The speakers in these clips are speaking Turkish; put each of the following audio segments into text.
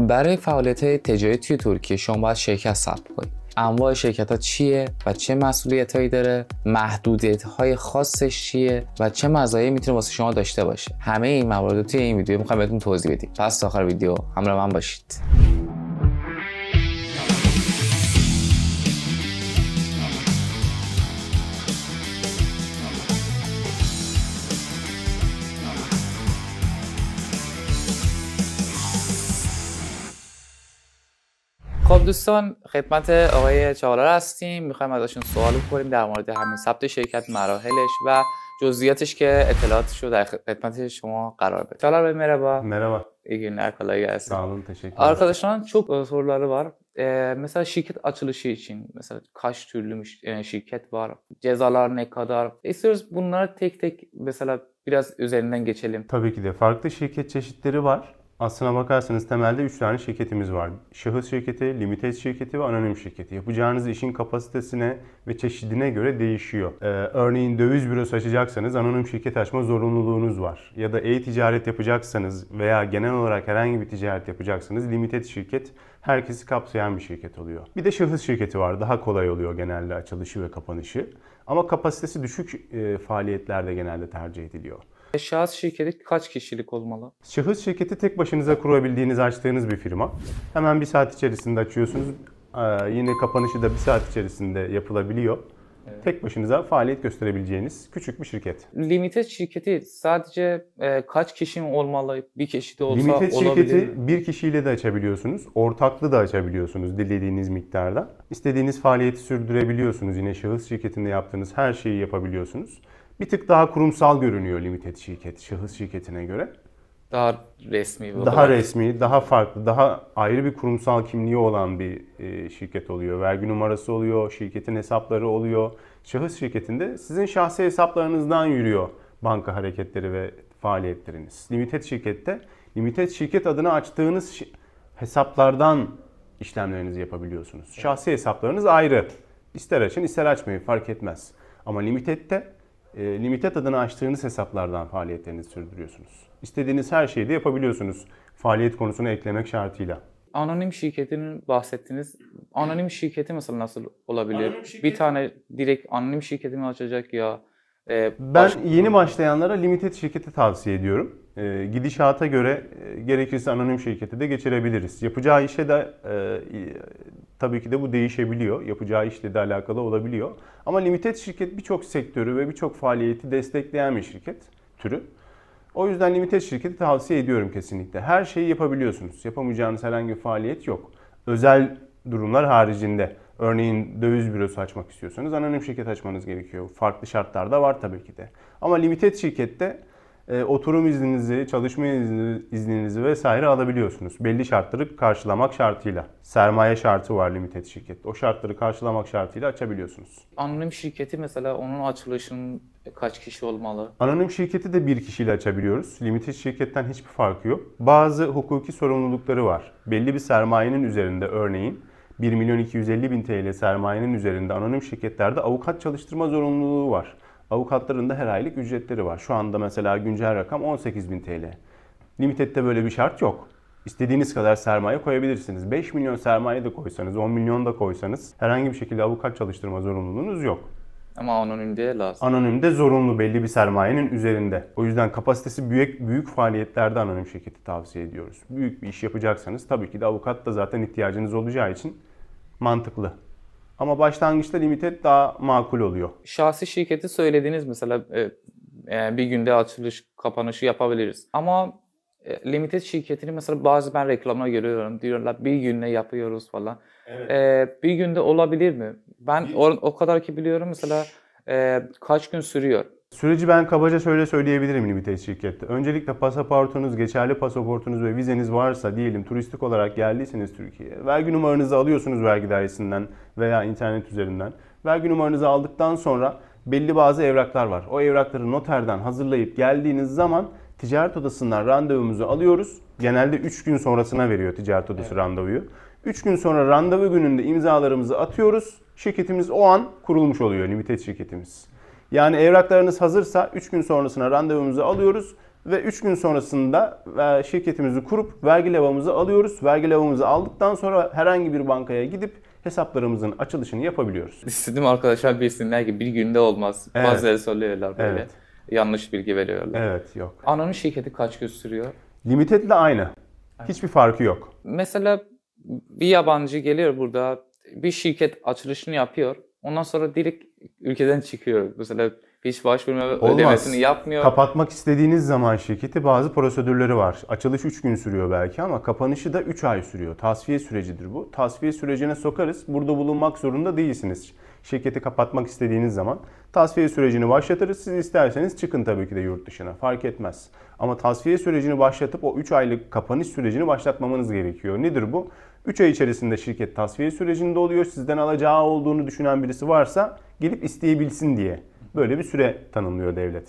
برای فعالیت تجاری توی ترکیه شما باید شرکت ثبت کنید انواع شرکت ها چیه و چه مسئولیت هایی داره محدودیت های خاصش چیه و چه مزایایی میتونه واسه شما داشته باشه همه این موارد توی این ویدیو میخوام بهتون توضیح بدیم پس تا آخر ویدیو همراه من باشید خب دوستان خدمت آقای چهارار هستیم میخوایم ازشون سوال بکنیم در مورد همین ثبت شرکت مراحلش و جزئیاتش که اطلاعاتش رو در خدمت شما قرار بده. Çağlar Bey merhaba. Merhaba. İyi günler, kolay gelsin. Sağ olun, teşekkür ederim. Arkadaşlar çok soruları var. mesela şirket açılışı için mesela kaç türlü şirket var? Cezalar ne kadar? İstiyoruz bunları tek tek mesela biraz üzerinden geçelim. Tabii ki de farklı şirket çeşitleri var aslına bakarsanız temelde 3 tane şirketimiz var. Şahıs şirketi, limited şirketi ve anonim şirketi. Yapacağınız işin kapasitesine ve çeşidine göre değişiyor. Ee, örneğin döviz bürosu açacaksanız anonim şirket açma zorunluluğunuz var. Ya da e-ticaret yapacaksanız veya genel olarak herhangi bir ticaret yapacaksanız limited şirket herkesi kapsayan bir şirket oluyor. Bir de şahıs şirketi var. Daha kolay oluyor genelde açılışı ve kapanışı. Ama kapasitesi düşük e, faaliyetlerde genelde tercih ediliyor. Şahıs şirketi kaç kişilik olmalı? Şahıs şirketi tek başınıza kurabildiğiniz, açtığınız bir firma. Hemen bir saat içerisinde açıyorsunuz. Ee, yine kapanışı da bir saat içerisinde yapılabiliyor. Evet. Tek başınıza faaliyet gösterebileceğiniz küçük bir şirket. Limited şirketi sadece e, kaç kişi olmalı? Bir kişi de olsa Limited şirketi mi? bir kişiyle de açabiliyorsunuz. Ortaklı da açabiliyorsunuz dilediğiniz miktarda. İstediğiniz faaliyeti sürdürebiliyorsunuz. Yine şahıs şirketinde yaptığınız her şeyi yapabiliyorsunuz bir tık daha kurumsal görünüyor limited şirket, şahıs şirketine göre. Daha resmi bu. Daha olarak. resmi, daha farklı, daha ayrı bir kurumsal kimliği olan bir e, şirket oluyor. Vergi numarası oluyor, şirketin hesapları oluyor. Şahıs şirketinde sizin şahsi hesaplarınızdan yürüyor banka hareketleri ve faaliyetleriniz. Limited şirkette limited şirket adına açtığınız hesaplardan işlemlerinizi yapabiliyorsunuz. Şahsi hesaplarınız ayrı. İster açın ister açmayın fark etmez. Ama limitette e, limited adını açtığınız hesaplardan faaliyetlerinizi sürdürüyorsunuz. İstediğiniz her şeyi de yapabiliyorsunuz faaliyet konusunu eklemek şartıyla. Anonim şirketinin bahsettiniz. Anonim şirketi mesela nasıl olabilir? Anonim Bir tane direkt anonim şirketi mi açacak ya? E, baş... Ben yeni başlayanlara limited şirketi tavsiye ediyorum e, gidişata göre e, gerekirse anonim şirkete de geçirebiliriz. Yapacağı işe de e, tabii ki de bu değişebiliyor. Yapacağı işle de alakalı olabiliyor. Ama limited şirket birçok sektörü ve birçok faaliyeti destekleyen bir şirket türü. O yüzden limited şirketi tavsiye ediyorum kesinlikle. Her şeyi yapabiliyorsunuz. Yapamayacağınız herhangi bir faaliyet yok. Özel durumlar haricinde. Örneğin döviz bürosu açmak istiyorsanız anonim şirket açmanız gerekiyor. Farklı şartlar da var tabii ki de. Ama limited şirkette e, oturum izninizi, çalışma izninizi, izninizi vesaire alabiliyorsunuz. Belli şartları karşılamak şartıyla. Sermaye şartı var limited şirket. O şartları karşılamak şartıyla açabiliyorsunuz. Anonim şirketi mesela onun açılışın kaç kişi olmalı? Anonim şirketi de bir kişiyle açabiliyoruz. Limited şirketten hiçbir farkı yok. Bazı hukuki sorumlulukları var. Belli bir sermayenin üzerinde örneğin 1 milyon 250 bin TL sermayenin üzerinde anonim şirketlerde avukat çalıştırma zorunluluğu var. Avukatların da her aylık ücretleri var. Şu anda mesela güncel rakam 18 bin TL. Limited'de böyle bir şart yok. İstediğiniz kadar sermaye koyabilirsiniz. 5 milyon sermaye de koysanız, 10 milyon da koysanız herhangi bir şekilde avukat çalıştırma zorunluluğunuz yok. Ama anonimde lazım. Anonimde zorunlu belli bir sermayenin üzerinde. O yüzden kapasitesi büyük büyük faaliyetlerde anonim şirketi tavsiye ediyoruz. Büyük bir iş yapacaksanız tabii ki de avukat da zaten ihtiyacınız olacağı için mantıklı. Ama başlangıçta limited daha makul oluyor. Şahsi şirketi söylediniz mesela e, bir günde açılış kapanışı yapabiliriz. Ama e, limited şirketini mesela bazı ben reklamına görüyorum. Diyorlar bir günde yapıyoruz falan. Evet. E, bir günde olabilir mi? Ben o, o kadar ki biliyorum mesela e, kaç gün sürüyor. Süreci ben kabaca şöyle söyleyebilirim Limites şirkette. Öncelikle pasaportunuz, geçerli pasaportunuz ve vizeniz varsa diyelim turistik olarak geldiyseniz Türkiye'ye. Vergi numaranızı alıyorsunuz vergi dairesinden veya internet üzerinden. Vergi numaranızı aldıktan sonra belli bazı evraklar var. O evrakları noterden hazırlayıp geldiğiniz zaman ticaret odasından randevumuzu alıyoruz. Genelde 3 gün sonrasına veriyor ticaret odası evet. randevuyu. 3 gün sonra randevu gününde imzalarımızı atıyoruz. Şirketimiz o an kurulmuş oluyor limited şirketimiz. Yani evraklarınız hazırsa 3 gün sonrasına randevumuzu alıyoruz ve 3 gün sonrasında e, şirketimizi kurup vergi levhamızı alıyoruz. Vergi levhamızı aldıktan sonra herhangi bir bankaya gidip hesaplarımızın açılışını yapabiliyoruz. İstediğim arkadaşlar bilsinler belki bir günde olmaz. Evet. Bazıları söylüyorlar böyle. Evet. Yanlış bilgi veriyorlar. Evet yok. Anonim şirketi kaç gün sürüyor? ile aynı. Evet. Hiçbir farkı yok. Mesela bir yabancı geliyor burada bir şirket açılışını yapıyor. Ondan sonra direkt ülkeden çıkıyor. Mesela hiç başvurma Olmaz. ödemesini yapmıyor. Kapatmak istediğiniz zaman şirketi bazı prosedürleri var. Açılış 3 gün sürüyor belki ama kapanışı da 3 ay sürüyor. Tasfiye sürecidir bu. Tasfiye sürecine sokarız. Burada bulunmak zorunda değilsiniz. Şirketi kapatmak istediğiniz zaman tasfiye sürecini başlatırız. Siz isterseniz çıkın tabii ki de yurt dışına. Fark etmez. Ama tasfiye sürecini başlatıp o 3 aylık kapanış sürecini başlatmamanız gerekiyor. Nedir bu? 3 ay içerisinde şirket tasfiye sürecinde oluyor. Sizden alacağı olduğunu düşünen birisi varsa gelip isteyebilsin diye böyle bir süre tanımlıyor devlet.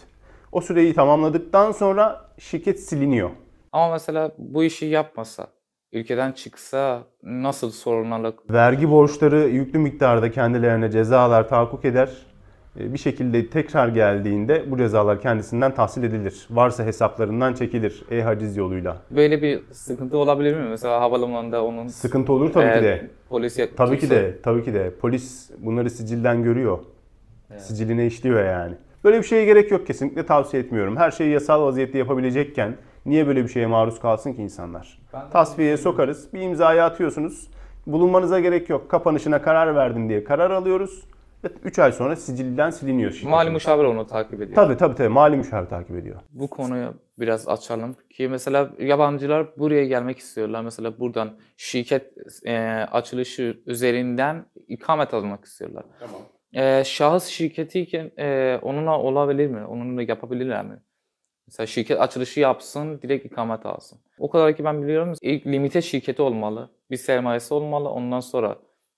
O süreyi tamamladıktan sonra şirket siliniyor. Ama mesela bu işi yapmasa, ülkeden çıksa nasıl sorunlarla... Vergi borçları yüklü miktarda kendilerine cezalar tahakkuk eder e, bir şekilde tekrar geldiğinde bu cezalar kendisinden tahsil edilir. Varsa hesaplarından çekilir e-haciz yoluyla. Böyle bir sıkıntı olabilir mi? Mesela havalimanında onun... Sıkıntı olur tabii ki de. Polis yaklaşırsa... Tabii ki de, tabii ki de. Polis bunları sicilden görüyor. Evet. Siciline işliyor yani. Böyle bir şeye gerek yok kesinlikle tavsiye etmiyorum. Her şeyi yasal vaziyette yapabilecekken niye böyle bir şeye maruz kalsın ki insanlar? Tasfiyeye sokarız, bir imzayı atıyorsunuz. Bulunmanıza gerek yok. Kapanışına karar verdim diye karar alıyoruz 3 ay sonra sicilden siliniyor. şimdi. Mali müşavir onu takip ediyor. Tabii tabii tabii mali müşavir takip ediyor. Bu konuyu biraz açalım ki mesela yabancılar buraya gelmek istiyorlar. Mesela buradan şirket e, açılışı üzerinden ikamet almak istiyorlar. Tamam. E, şahıs şirketi iken e, onunla olabilir mi? Onunla yapabilirler mi? Mesela şirket açılışı yapsın, direkt ikamet alsın. O kadar ki ben biliyorum ilk limite şirketi olmalı. Bir sermayesi olmalı. Ondan sonra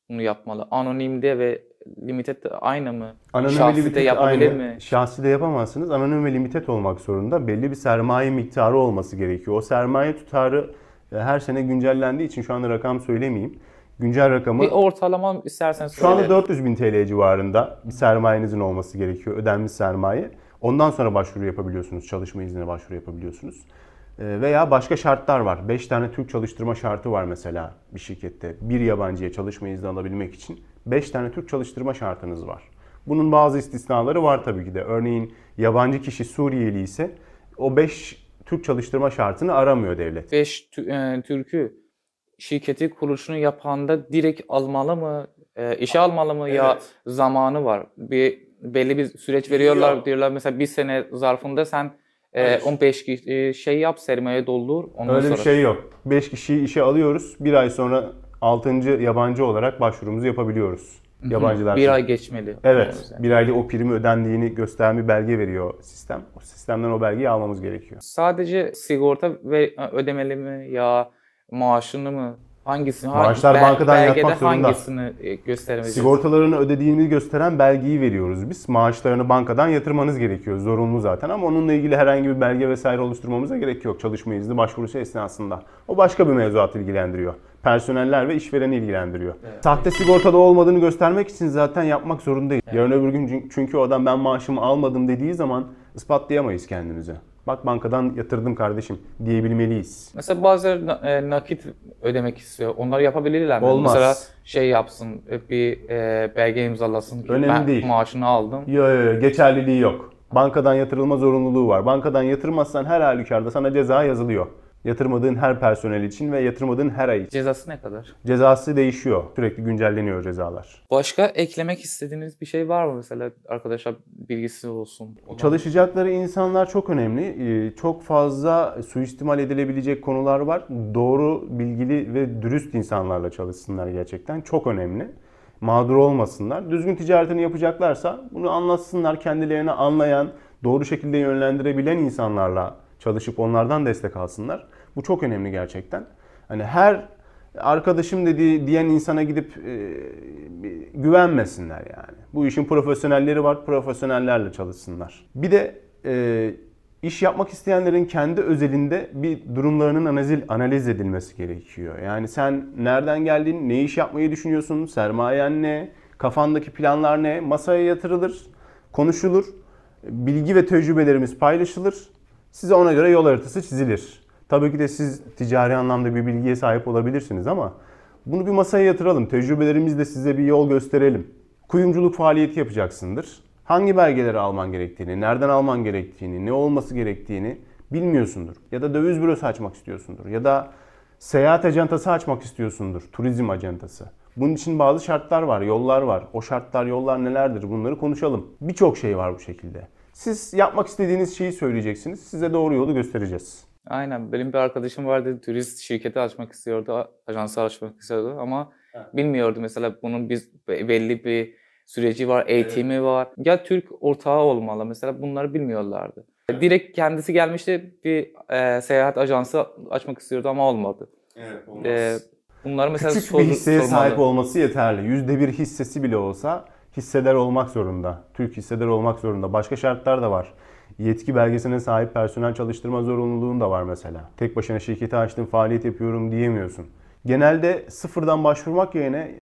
bunu yapmalı? Anonimde ve limited aynı mı? Anonim Şahsi limited de yapabilir aynı. mi? Şahsi de yapamazsınız. Anonim ve limited olmak zorunda. Belli bir sermaye miktarı olması gerekiyor. O sermaye tutarı e, her sene güncellendiği için şu anda rakam söylemeyeyim. Güncel rakamı... Bir ortalama isterseniz Şu anda 400 bin TL civarında bir sermayenizin olması gerekiyor. Ödenmiş sermaye. Ondan sonra başvuru yapabiliyorsunuz. Çalışma iznine başvuru yapabiliyorsunuz. Ee, veya başka şartlar var. 5 tane Türk çalıştırma şartı var mesela bir şirkette. Bir yabancıya çalışma izni alabilmek için 5 tane Türk çalıştırma şartınız var. Bunun bazı istisnaları var tabii ki de. Örneğin yabancı kişi Suriyeli ise o 5 Türk çalıştırma şartını aramıyor devlet. 5 e, Türk'ü şirketi kuruluşunu yapanda direkt almalı mı? E, işe almalı mı evet. ya zamanı var. Bir belli bir süreç veriyorlar Biliyor. diyorlar mesela bir sene zarfında sen ee, 15 kişi e, şey yap, sermaye doldur. Ondan Öyle sonra... bir şey yok. 5 kişiyi işe alıyoruz. Bir ay sonra 6. yabancı olarak başvurumuzu yapabiliyoruz. Yabancılar. bir ay geçmeli. Evet. Yani. Bir aylık o primi ödendiğini gösteren bir belge veriyor sistem. O sistemden o belgeyi almamız gerekiyor. Sadece sigorta ve ödemeli mi ya maaşını mı Hangisini? Maaşlar hangi, bankadan yatmak zorunda. Hangisini e, göstermeyeceğiz? Sigortalarını ödediğini gösteren belgeyi veriyoruz biz. Maaşlarını bankadan yatırmanız gerekiyor. Zorunlu zaten ama onunla ilgili herhangi bir belge vesaire oluşturmamıza gerek yok. Çalışma izni başvurusu esnasında. O başka bir mevzuat ilgilendiriyor. Personeller ve işvereni ilgilendiriyor. Evet. Sahte sigortada olmadığını göstermek için zaten yapmak zorundayız. Evet. Yarın öbür gün çünkü o adam ben maaşımı almadım dediği zaman ispatlayamayız kendimizi. Bak bankadan yatırdım kardeşim diyebilmeliyiz. Mesela bazıları e, nakit ödemek istiyor. Onlar yapabilirler mi? Olmaz. Mesela şey yapsın, bir e, belge imzalasın Önemli ben değil. maaşını aldım. Yok yok yo, geçerliliği yok. Bankadan yatırılma zorunluluğu var. Bankadan yatırmazsan her halükarda sana ceza yazılıyor. Yatırmadığın her personel için ve yatırmadığın her ay için. Cezası ne kadar? Cezası değişiyor. Sürekli güncelleniyor cezalar. Başka eklemek istediğiniz bir şey var mı mesela arkadaşlar bilgisi olsun? Çalışacakları insanlar çok önemli. Ee, çok fazla suistimal edilebilecek konular var. Doğru, bilgili ve dürüst insanlarla çalışsınlar gerçekten. Çok önemli mağdur olmasınlar. Düzgün ticaretini yapacaklarsa bunu anlatsınlar kendilerini anlayan, doğru şekilde yönlendirebilen insanlarla çalışıp onlardan destek alsınlar. Bu çok önemli gerçekten. Hani her arkadaşım dediği diyen insana gidip e, güvenmesinler yani. Bu işin profesyonelleri var, profesyonellerle çalışsınlar. Bir de e, iş yapmak isteyenlerin kendi özelinde bir durumlarının analiz, analiz edilmesi gerekiyor. Yani sen nereden geldin, ne iş yapmayı düşünüyorsun, sermayen ne, kafandaki planlar ne, masaya yatırılır, konuşulur, bilgi ve tecrübelerimiz paylaşılır Size ona göre yol haritası çizilir. Tabii ki de siz ticari anlamda bir bilgiye sahip olabilirsiniz ama bunu bir masaya yatıralım. Tecrübelerimizle size bir yol gösterelim. Kuyumculuk faaliyeti yapacaksındır. Hangi belgeleri alman gerektiğini, nereden alman gerektiğini, ne olması gerektiğini bilmiyorsundur. Ya da döviz bürosu açmak istiyorsundur. Ya da seyahat acentası açmak istiyorsundur. Turizm acentası. Bunun için bazı şartlar var, yollar var. O şartlar, yollar nelerdir bunları konuşalım. Birçok şey var bu şekilde. Siz yapmak istediğiniz şeyi söyleyeceksiniz. Size doğru yolu göstereceğiz. Aynen. Benim bir arkadaşım vardı. Turist şirketi açmak istiyordu. Ajansı açmak istiyordu ama evet. bilmiyordu. Mesela bunun biz belli bir süreci var, eğitimi evet. var. Ya Türk ortağı olmalı. Mesela bunları bilmiyorlardı. Evet. Direkt kendisi gelmişti bir e, seyahat ajansı açmak istiyordu ama olmadı. Evet, e, olmaz. E, bunlar mesela Küçük sor- bir hisseye sormalı. sahip olması yeterli. Yüzde bir hissesi bile olsa hissedar olmak zorunda. Türk hissedar olmak zorunda. Başka şartlar da var. Yetki belgesine sahip personel çalıştırma zorunluluğun da var mesela. Tek başına şirketi açtım, faaliyet yapıyorum diyemiyorsun. Genelde sıfırdan başvurmak yerine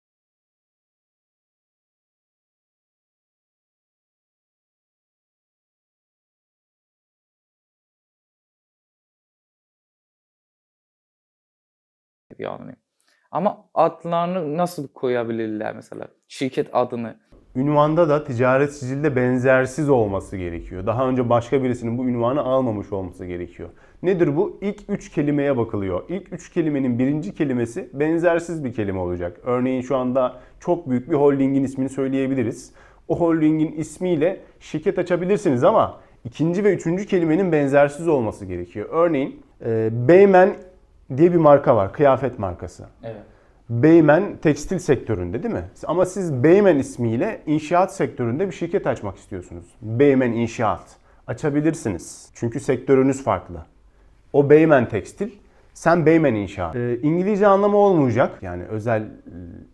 diye anlayayım. Ama adlarını nasıl koyabilirler mesela? Şirket adını Ünvanda da ticaret sicilde benzersiz olması gerekiyor. Daha önce başka birisinin bu ünvanı almamış olması gerekiyor. Nedir bu? İlk üç kelimeye bakılıyor. İlk üç kelimenin birinci kelimesi benzersiz bir kelime olacak. Örneğin şu anda çok büyük bir holdingin ismini söyleyebiliriz. O holdingin ismiyle şirket açabilirsiniz ama ikinci ve üçüncü kelimenin benzersiz olması gerekiyor. Örneğin e, Beymen diye bir marka var. Kıyafet markası. Evet. Beymen tekstil sektöründe değil mi? Ama siz Beymen ismiyle inşaat sektöründe bir şirket açmak istiyorsunuz. Beymen İnşaat. Açabilirsiniz. Çünkü sektörünüz farklı. O Beymen Tekstil, sen Beymen İnşaat. Ee, İngilizce anlamı olmayacak. Yani özel e,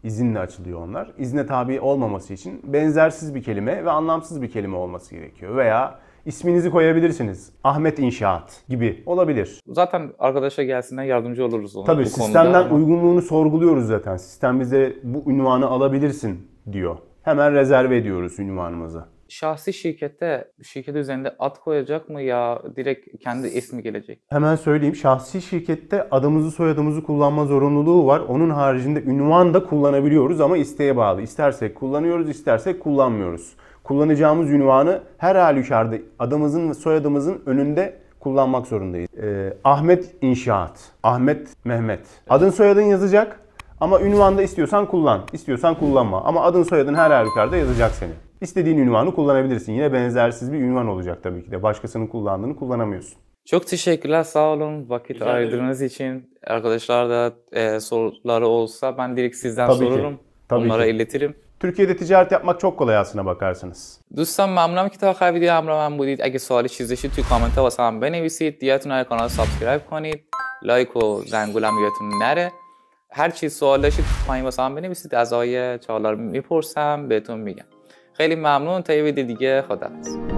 izinle açılıyor onlar. İzne tabi olmaması için benzersiz bir kelime ve anlamsız bir kelime olması gerekiyor. Veya İsminizi koyabilirsiniz. Ahmet İnşaat gibi olabilir. Zaten arkadaşa gelsinler yardımcı oluruz ona. Tabii bu sistemden konuda. uygunluğunu sorguluyoruz zaten. Sistem bize bu ünvanı alabilirsin diyor. Hemen rezerve ediyoruz ünvanımızı şahsi şirkette şirket üzerinde ad koyacak mı ya direkt kendi ismi gelecek? Hemen söyleyeyim. Şahsi şirkette adımızı soyadımızı kullanma zorunluluğu var. Onun haricinde ünvan da kullanabiliyoruz ama isteğe bağlı. İstersek kullanıyoruz, istersek kullanmıyoruz kullanacağımız ünvanı her halükarda adımızın ve soyadımızın önünde kullanmak zorundayız. Ee, Ahmet İnşaat, Ahmet Mehmet. Adın soyadın yazacak ama ünvanda istiyorsan kullan, istiyorsan kullanma. Ama adın soyadın her halükarda yazacak seni. İstediğin ünvanı kullanabilirsin. Yine benzersiz bir ünvan olacak tabii ki de. Başkasının kullandığını kullanamıyorsun. Çok teşekkürler sağ olun vakit Rica ayırdığınız için. Arkadaşlar da e, soruları olsa ben direkt sizden tabii sorarım. Ki. Tabii Onlara ki. iletirim. Türkiye'de ticaret yapmak çok kolay aslına bakarsanız. دوستان ممنونم که تا آخر ویدیو همراه من بودید اگه سوالی چیز داشتید توی کامنت ها واسه هم بنویسید دیتون رو کانال سابسکرایب کنید لایک و زنگولم یادتون نره هر چیز سوال داشتید پایین واسه هم بنویسید از آیه چالار میپرسم بهتون میگم خیلی ممنون تا یه ویدیو دیگه خداحافظ